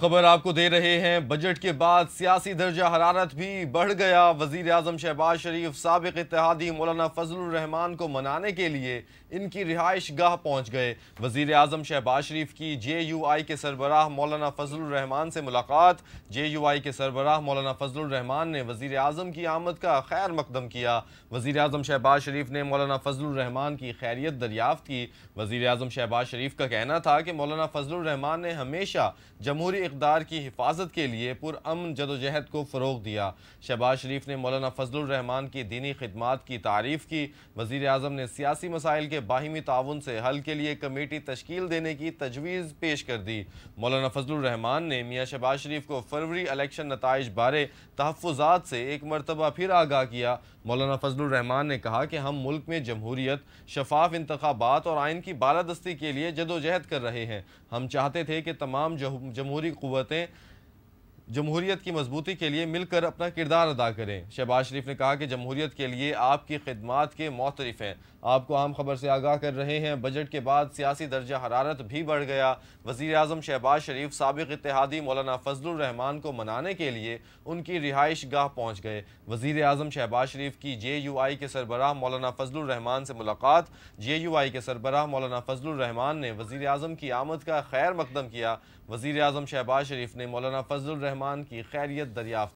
खबर आपको दे रहे हैं बजट के बाद सियासी दर्जा हरारत भी बढ़ गया वजीर अजम शहबाज शरीफ सबक इतिहादी मौलाना फजलरहमान को मनाने के लिए इनकी रिहाइश गाह पहुँच गए वजीर अजम शहबाज शरीफ की जे यू आई के सरबराह मौलाना फजलरहमान से मुलाकात जे यू आई के सरबराह मौलाना फजलरहमान ने वजीर अजम की आमद का खैर मकदम किया वजीर अजम शहबाज शरीफ ने मौलाना फजलरहमान की खैरियत दरियाफ्त की वजीर अजम शहबाज शरीफ का कहना था कि मौलाना फजलरहमान ने हमेशा जमहूरी इकदार की हिफाजत के लिए पुरअमन जदोजहद को फ़रोग दिया शहबाज शरीफ ने मौलाना फजलरहमान की दीनी खदमात की तारीफ़ की वज़ी अजम ने सियासी मसाइल के बाहिमी ताउन से हल के लिए कमेटी तश्कील देने की तजवीज़ पेश कर दी मौलाना फजलरहमान ने मियाँ शहबाज शरीफ को फरवरी इलेक्शन नतज बारे तहफ़ात से एक मरतबा फिर आगाह किया मौलाना फजलरहमान ने कहा कि हम मुल्क में जमहूरीत शफाफ इंतबात और आइन की बालादस्ती के लिए जदोजहद कर रहे हैं हम चाहते थे कि तमाम जमहूरी कुतें जमहूरीत की मजबूती के लिए मिलकर अपना किरदार अदा करें शहबाज शरीफ ने कहा कि जमहूरीत के लिए आपकी खदमात के मोतरफ हैं आपको आम खबर से आगाह कर रहे हैं बजट के बाद सियासी दर्जा हरारत भी बढ़ गया वज़ी अजम शहबाज शरीफ सबक इतिहादी मौलाना फजलरहमान को मनाने के लिए उनकी रिहाइश गाह पहुँच गए वज़ी अजम शहबाज शरीफ की जे यू आई के सरबराह मौलाना फजलरहमान से मुलाकात जे यू आई के सरबराह मौलाना फजलरहमान ने वज़ी अजम की आमद का खैर मकदम किया वज़ी अजम शहबाज शरीफ ने मौलाना फजलरह रहमान की खैरियत दरियाफ्त